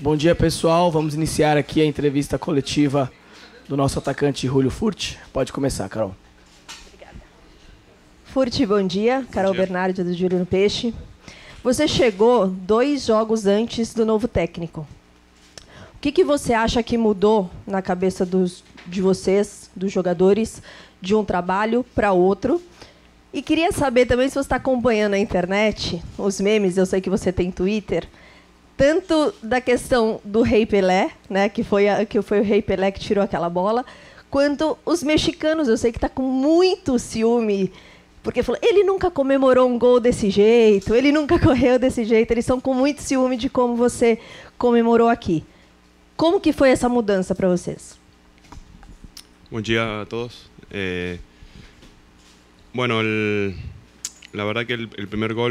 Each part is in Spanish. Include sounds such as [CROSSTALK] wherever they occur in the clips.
Bom dia, pessoal. Vamos iniciar aqui a entrevista coletiva do nosso atacante Julio Furt. Pode começar, Carol. Obrigada. Furt, bom dia. Bom Carol Bernardi, Bernardo do Júlio no Peixe. Você chegou dois jogos antes do novo técnico. O que, que você acha que mudou na cabeça dos, de vocês, dos jogadores, de um trabalho para outro? E queria saber também se você está acompanhando a internet, os memes, eu sei que você tem Twitter tanto da questão do Rei Pelé, né, que foi, a, que foi o Rei Pelé que tirou aquela bola, quanto os mexicanos. Eu sei que está com muito ciúme, porque falou, ele nunca comemorou um gol desse jeito, ele nunca [LAUGHS] correu desse jeito, eles estão com muito ciúme de como você comemorou aqui. Como que foi essa mudança para vocês? Bom dia a todos. Eh, bueno, el, la verdad que el, el primer gol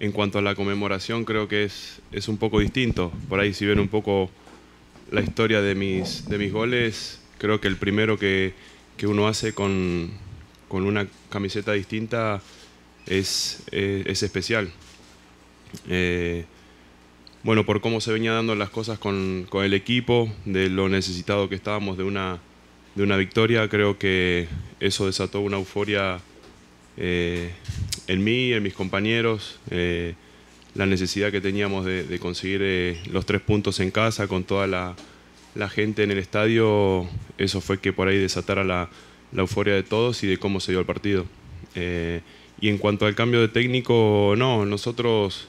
en cuanto a la conmemoración creo que es, es un poco distinto. Por ahí si ven un poco la historia de mis, de mis goles, creo que el primero que, uno hace con, una camiseta distinta es, eh, es, especial. Eh, bueno, por cómo se venía dando las cosas con, el equipo, de lo necesitado que estábamos de una, de una victoria, creo que eso desató una euforia eh, en mí, en mis compañeros, eh, la necesidad que teníamos de, conseguir eh, los tres puntos en casa con toda la, gente en el estadio, eso fue que por ahí desatara la, euforia de todos y de cómo se dio el partido. Eh, y en cuanto al cambio de técnico, no, nosotros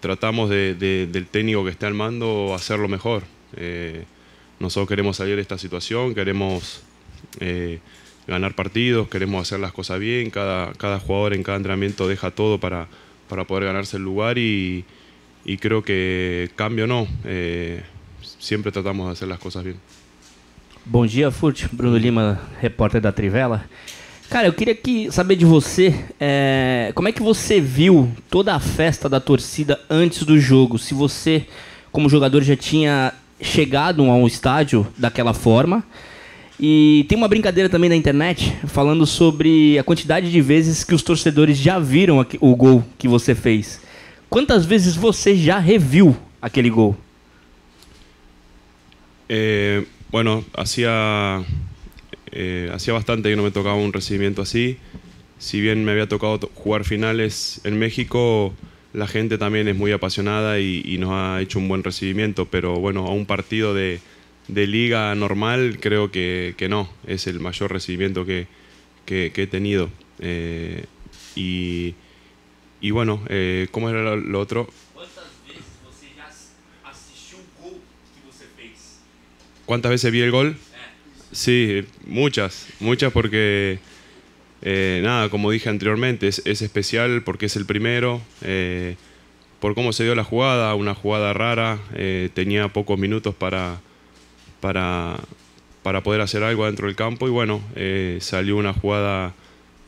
tratamos del técnico que esté al mando hacerlo mejor. nosotros queremos salir de esta situación, queremos ganar partidos, queremos hacer las cosas bien, cada, cada jugador en cada entrenamiento deja todo para, para poder ganarse el lugar y, y creo que cambio no, eh, siempre tratamos de hacer las cosas bien. Bom dia, Furt. Bruno Lima, repórter da Trivela. Cara, eu queria que, saber de você, é, como é que você viu toda a festa da torcida antes do jogo? Se você, como jogador, já tinha chegado a um estádio daquela forma, e tem uma brincadeira também na internet falando sobre a quantidade de vezes que os torcedores já viram o gol que você fez. Quantas vezes você já reviu aquele gol? Eh, bueno, hacía, eh, hacía bastante que no me tocaba un recibimiento así. Si bien me había tocado jugar finales en México, la gente también es muy apasionada y, y nos ha hecho un buen recibimiento. Pero bueno, a un partido de, de liga normal, creo que, no. Es el mayor recibimiento que, he tenido. Eh, y, bueno, eh, ¿cómo era lo, otro? ¿Cuántas veces vi el gol? Eh. Sí, muchas, muchas porque, nada, como dije anteriormente, es, especial porque es el primero, por cómo se dio la jugada, una jugada rara, tenía pocos minutos para, para, para poder hacer algo dentro del campo y bueno, eh, salió una jugada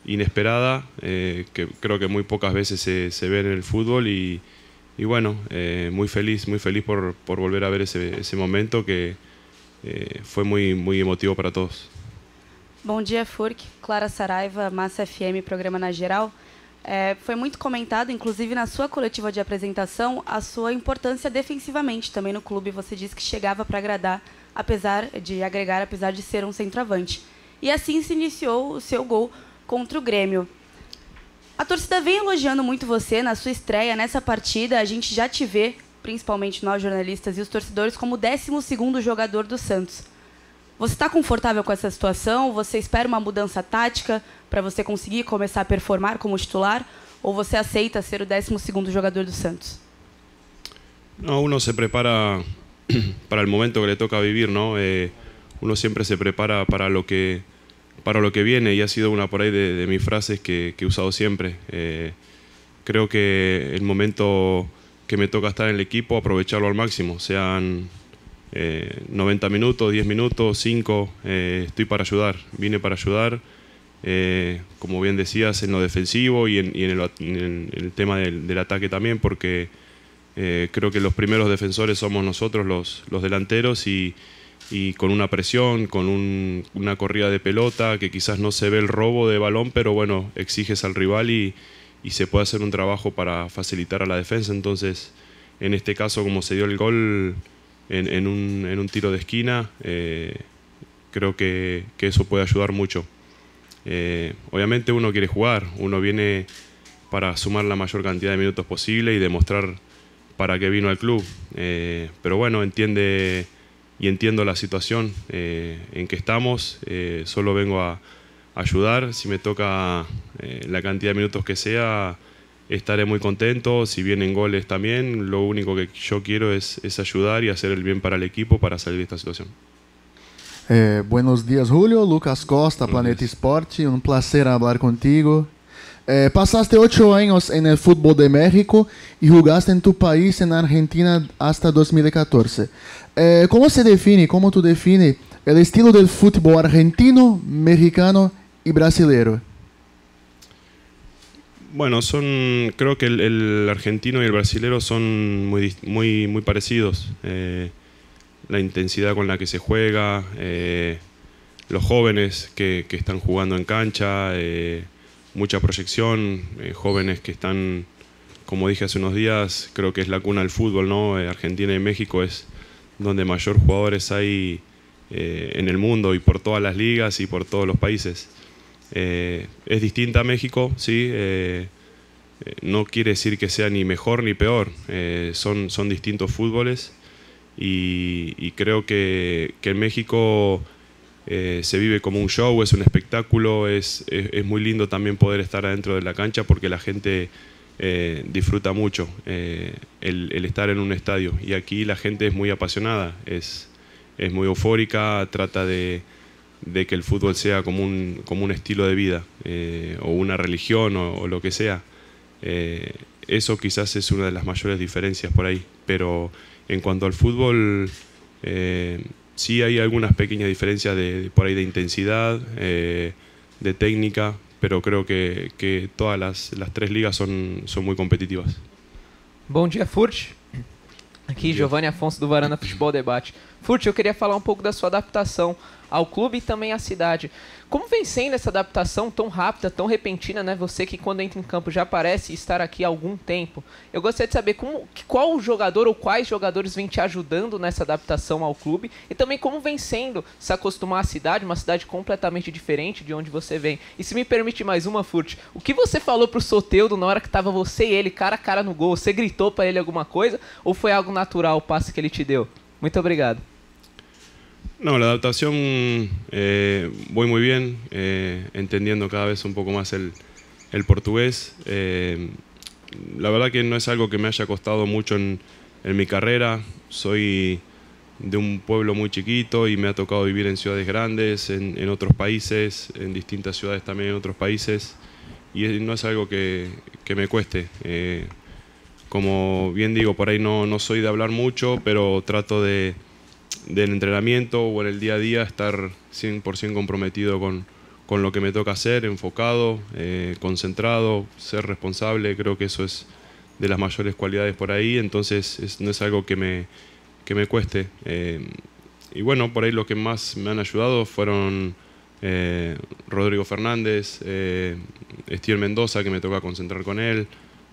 inesperada eh, que creo que muy pocas veces se, se ve en el fútbol y, y bueno, eh, muy feliz, muy feliz por, por volver a ver ese, ese momento que eh, fue muy, muy emotivo para todos. Bom dia, Furk. Clara Saraiva, Massa FM, programa na geral. É, foi muito comentado, inclusive na sua coletiva de apresentação, a sua importância defensivamente também no clube. Você disse que chegava para agradar apesar de agregar, apesar de ser um centroavante. E assim se iniciou o seu gol contra o Grêmio. A torcida vem elogiando muito você na sua estreia nessa partida. A gente já te vê, principalmente nós jornalistas e os torcedores, como o 12 jogador do Santos. Você está confortável com essa situação? Você espera uma mudança tática para você conseguir começar a performar como titular? Ou você aceita ser o 12 jogador do Santos? Não, uno se prepara [CLEARS THROAT] para el momento que le toca vivir, ¿no? Eh, uno siempre se prepara para lo que para lo que viene y ha sido una por ahí de, mis frases que, he usado siempre. Eh, creo que el momento que me toca estar en el equipo, aprovecharlo al máximo, sean 90 eh, minutos, 10 minutos, 5, estoy para ayudar, vine para ayudar, como bien decías, en lo defensivo y en, el, tema del, ataque también, porque eh, creo que los primeros defensores somos nosotros los, los delanteros y, con una presión, con una corrida de pelota, que quizás no se ve el robo de balón, pero bueno, exiges al rival y, se puede hacer un trabajo para facilitar a la defensa. Entonces, en este caso, como se dio el gol en, un, tiro de esquina, eh, creo que, eso puede ayudar mucho. Eh, obviamente uno quiere jugar, uno viene para sumar la mayor cantidad de minutos posible y demostrar para que vino al club. Eh, pero bueno, entiende y entiendo la situación eh, en que estamos. Eh, solo vengo a ayudar. Si me toca la cantidad de minutos que sea, estaré muy contento. Si vienen goles también, lo único que yo quiero es, es ayudar y hacer el bien para el equipo para salir de esta situación. buenos días, Julio. Lucas Costa, Planeta Esporte. Un placer hablar contigo. Eh, pasaste ocho años en el fútbol de México y jugaste en tu país, en Argentina, hasta 2014. Eh, ¿Cómo se define, cómo tú defines el estilo del fútbol argentino, mexicano y brasileño? Bueno, son creo que el, argentino y el brasileño son muy, muy, muy parecidos. Eh, la intensidad con la que se juega, los jóvenes que, están jugando en cancha mucha proyección, eh, jóvenes que están, como dije hace unos días, creo que es la cuna del fútbol, ¿no? Eh, Argentina y México es donde mayor jugadores hay eh, en el mundo y por todas las ligas y por todos los países. es distinta a México, sí. no quiere decir que sea ni mejor ni peor. son, son distintos fútboles y, creo que, que en México eh, se vive como un show, es un espectáculo, es, es, muy lindo también poder estar adentro de la cancha porque la gente eh, disfruta mucho eh, el, estar en un estadio y aquí la gente es muy apasionada, es, es muy eufórica, trata de, que el fútbol sea como un, como un estilo de vida o una religión o, o lo que sea. eso quizás es una de las mayores diferencias por ahí, pero en cuanto al fútbol... Sí hay algunas pequeñas diferencias de, por ahí de intensidad, eh, de técnica, pero creo que, que todas las, las, tres ligas son, son muy competitivas. Bom dia, Furt. Aqui, Giovanni Afonso do Varanda Futebol Debate. Furt, eu queria falar um pouco da sua adaptação ao clube e também à cidade. Como vem sendo essa adaptação tão rápida, tão repentina, né? Você que quando entra em campo já parece estar aqui há algum tempo. Eu gostaria de saber como, qual jogador ou quais jogadores vem te ajudando nessa adaptação ao clube e também como vem sendo se acostumar à cidade, uma cidade completamente diferente de onde você vem. E se me permite mais uma, Furt, o que você falou pro Soteudo na hora que tava você e ele cara a cara no gol? Você gritou para ele alguma coisa ou foi algo natural o passe que ele te deu? Muito obrigado. No, la adaptación eh, voy muy bien, eh, entendiendo cada vez un poco más el, portugués. Eh, la verdad que no es algo que me haya costado mucho en, mi carrera. Soy de un pueblo muy chiquito y me ha tocado vivir en ciudades grandes, en, otros países, en distintas ciudades también en otros países. Y no es algo que, que me cueste. como bien digo, por ahí no, no soy de hablar mucho, pero trato de del entrenamiento o en el día a día estar 100% comprometido con, lo que me toca hacer, enfocado, eh, concentrado, ser responsable, creo que eso es de las mayores cualidades por ahí, entonces no es algo que me, que me cueste. Eh, y bueno, por ahí lo que más me han ayudado fueron eh, Rodrigo Fernández, eh, Mendoza, que me toca concentrar con él.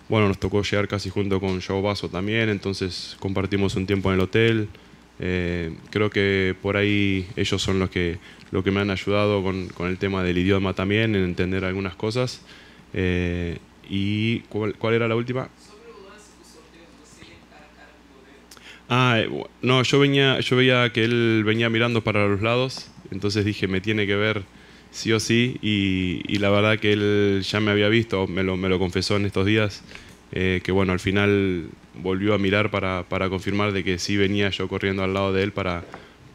Bueno, nos tocó llegar casi junto con Joe Basso también, entonces compartimos un tiempo en el hotel. Eh, creo que por ahí ellos son los que, lo que me han ayudado con, con el tema del idioma también, en entender algunas cosas. Eh, ¿Y cuál, cuál, era la última? Ah, eh, no, yo, venía, yo veía que él venía mirando para los lados, entonces dije, me tiene que ver sí o sí, y, y la verdad que él ya me había visto, me lo, me lo confesó en estos días, eh, que bueno, al final volvió a mirar para, para, confirmar de que sí venía yo corriendo al lado de él para,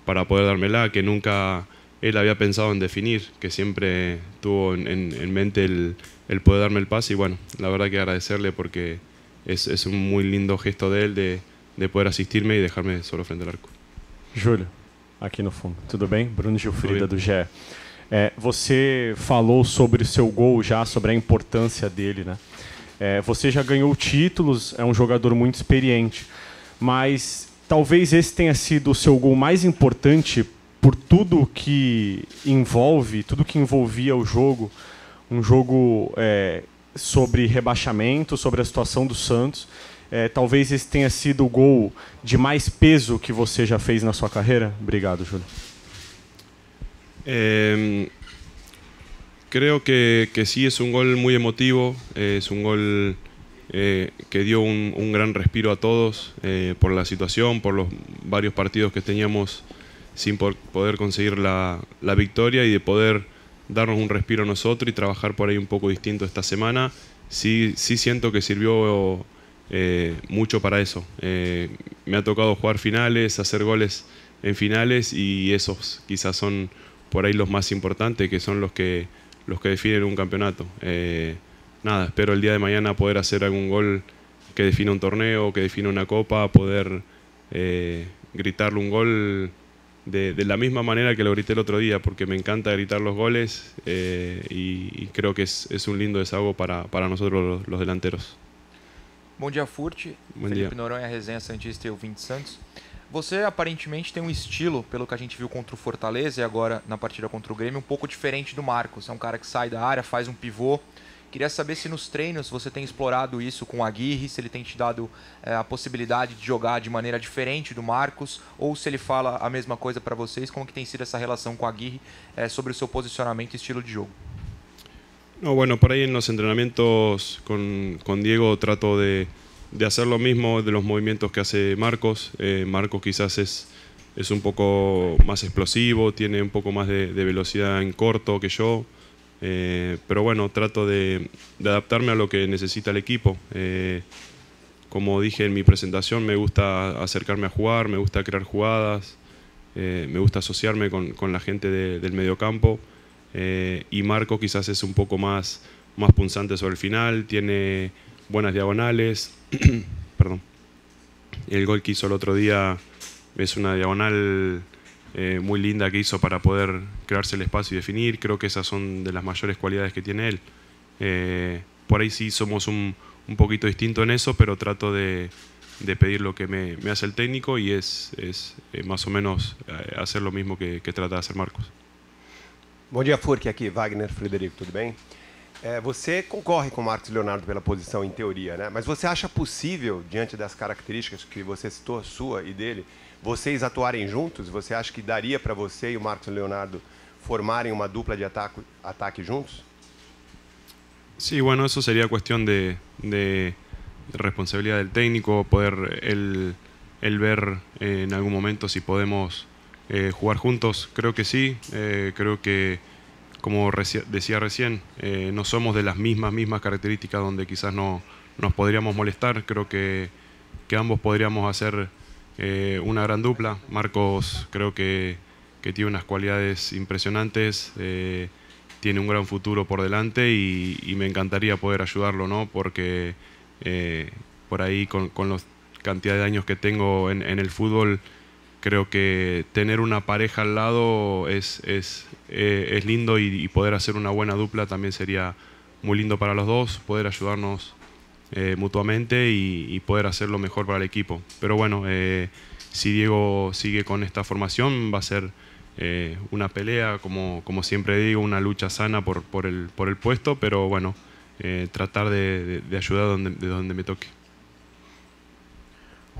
para poder dármela, que nunca él había pensado en definir, que siempre tuvo en, mente el, el, poder darme el pase y bueno, la verdad que agradecerle porque es, un muy lindo gesto de él de, poder asistirme y dejarme solo frente al arco. Julio en no fundo, ¿Todo bien? Bruno Gilfrida do GE. você falou sobre su seu gol já, sobre a importância dele, né? É, você já ganhou títulos, é um jogador muito experiente, mas talvez esse tenha sido o seu gol mais importante por tudo que envolve, tudo que envolvia o jogo, um jogo é, sobre rebaixamento, sobre a situação do Santos. É, talvez esse tenha sido o gol de mais peso que você já fez na sua carreira? Obrigado, Júlio. É, Creo que, sí, es un gol muy emotivo, eh, es un gol eh, que dio un, gran respiro a todos eh, por la situación, por los varios partidos que teníamos sin poder conseguir la, victoria y de poder darnos un respiro nosotros y trabajar por ahí un poco distinto esta semana. Sí, sí siento que sirvió mucho para eso. me ha tocado jugar finales, hacer goles en finales y esos quizás son por ahí los más importantes, que son los que los que definen un campeonato. Eh, nada, espero el día de mañana poder hacer algún gol que defina un torneo, que defina una copa, poder eh, gritarle un gol de, la misma manera que lo grité el otro día, porque me encanta gritar los goles eh, y, creo que es, un lindo desahogo para, para nosotros los, delanteros. Bom dia, Furti, Felipe e Santos. Você aparentemente tem um estilo, pelo que a gente viu contra o Fortaleza e agora na partida contra o Grêmio, um pouco diferente do Marcos. É um cara que sai da área, faz um pivô. Queria saber se nos treinos você tem explorado isso com o Aguirre, se ele tem te dado é, a possibilidade de jogar de maneira diferente do Marcos, ou se ele fala a mesma coisa para vocês, como que tem sido essa relação com o Aguirre é, sobre o seu posicionamento e estilo de jogo. No, bueno, por aí nos treinamentos com com Diego trato de, de hacer lo mismo de los movimientos que hace Marcos. Eh, Marcos quizás es, es un poco más explosivo, tiene un poco más de, velocidad en corto que yo. Eh, pero bueno, trato de, adaptarme a lo que necesita el equipo. Eh, como dije en mi presentación, me gusta acercarme a jugar, me gusta crear jugadas, me gusta asociarme con, la gente del mediocampo. y Marco quizás es un poco más, más punzante sobre el final, tiene buenas diagonales. [CLEARS THROAT] Perdón. El gol que hizo el otro día es una diagonal eh, muy linda que hizo para poder crearse el espacio y definir. Creo que esas son de las mayores cualidades que tiene él. Eh, por ahí sí somos un, un, poquito distinto en eso, pero trato de, de pedir lo que me, me, hace el técnico y es, es eh, más o menos hacer lo mismo que, trata de hacer Marcos. voy día, Furk. Aquí Wagner Frederico, ¿todo bien? É, você concorre com o Marcos Leonardo pela posição em teoria, né? Mas você acha possível, diante das características que você citou, sua e dele, vocês atuarem juntos? Você acha que daria para você e o Marcos Leonardo formarem uma dupla de ataque, ataque juntos? Sí, bueno, eso sería cuestión de, de responsabilidade do técnico, poder ele el ver eh, algum momento si podemos eh, juntos. Creo que sí, eh, creo que como decía recién, eh, no somos de las mismas, mismas características donde quizás no, nos podríamos molestar. Creo que, ambos podríamos hacer eh, una gran dupla. Marcos creo que, tiene unas cualidades impresionantes, eh, tiene un gran futuro por delante y, me encantaría poder ayudarlo, ¿no? Porque por ahí con, la cantidad de años que tengo en el fútbol creo que tener una pareja al lado es, es, eh, lindo y, poder hacer una buena dupla también sería muy lindo para los dos, poder ayudarnos eh, mutuamente y, poder hacer lo mejor para el equipo. Pero bueno, eh, si Diego sigue con esta formación va a ser una pelea, como, como siempre digo, una lucha sana por, por, el, por el puesto, pero bueno, tratar de, ayudar donde, de donde me toque.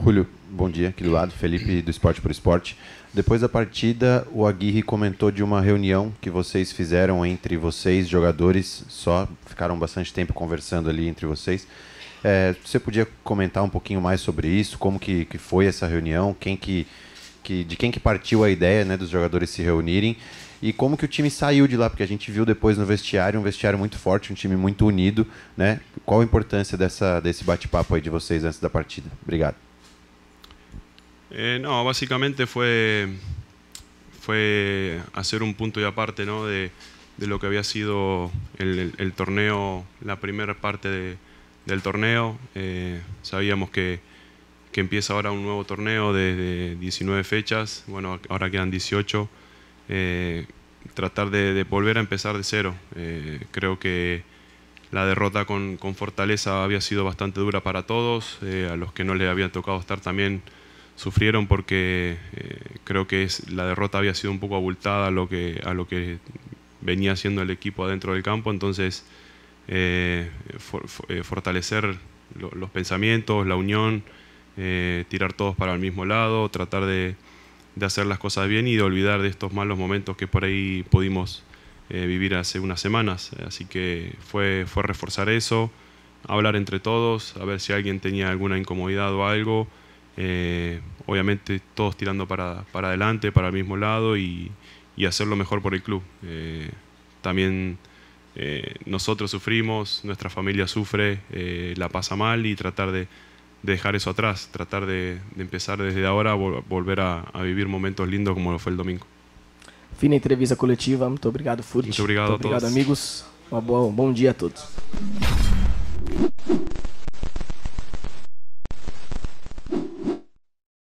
Julio, bom dia aqui do lado, Felipe do Esporte por Esporte. Depois da partida, o Aguirre comentou de uma reunião que vocês fizeram entre vocês, jogadores, só ficaram bastante tempo conversando ali entre vocês. É, você podia comentar um pouquinho mais sobre isso, como que, que foi essa reunião, quem que, que, de quem que partiu a ideia né, dos jogadores se reunirem e como que o time saiu de lá, porque a gente viu depois no vestiário um vestiário muito forte, um time muito unido, né? Qual a importância dessa, desse bate-papo aí de vocês antes da partida? Obrigado. Eh, no, básicamente fue, fue hacer un punto y aparte ¿no? de, lo que había sido el, torneo, la primera parte del torneo. Eh, sabíamos que, empieza ahora un nuevo torneo de, 19 fechas, bueno, ahora quedan 18. Eh, tratar de, volver a empezar de cero. creo que la derrota con, con, Fortaleza había sido bastante dura para todos, a los que no les había tocado estar también sufrieron porque eh, creo que la derrota había sido un poco abultada a lo que, a lo que venía haciendo el equipo adentro del campo, entonces eh, eh, fortalecer los pensamientos, la unión, tirar todos para el mismo lado, tratar de, hacer las cosas bien y de olvidar de estos malos momentos que por ahí pudimos vivir hace unas semanas. Así que fue, fue reforzar eso, hablar entre todos, a ver si alguien tenía alguna incomodidad o algo. Eh, obviamente todos tirando para, adelante, para el mismo lado y, y hacer lo mejor por el club. Eh, también eh, nosotros sufrimos, nuestra familia sufre, la pasa mal y tratar de, dejar eso atrás, tratar de, empezar desde ahora a volver a, vivir momentos lindos como lo fue el domingo. Fina entrevista colectiva obrigado, obrigado, amigos. Um bom, a todos.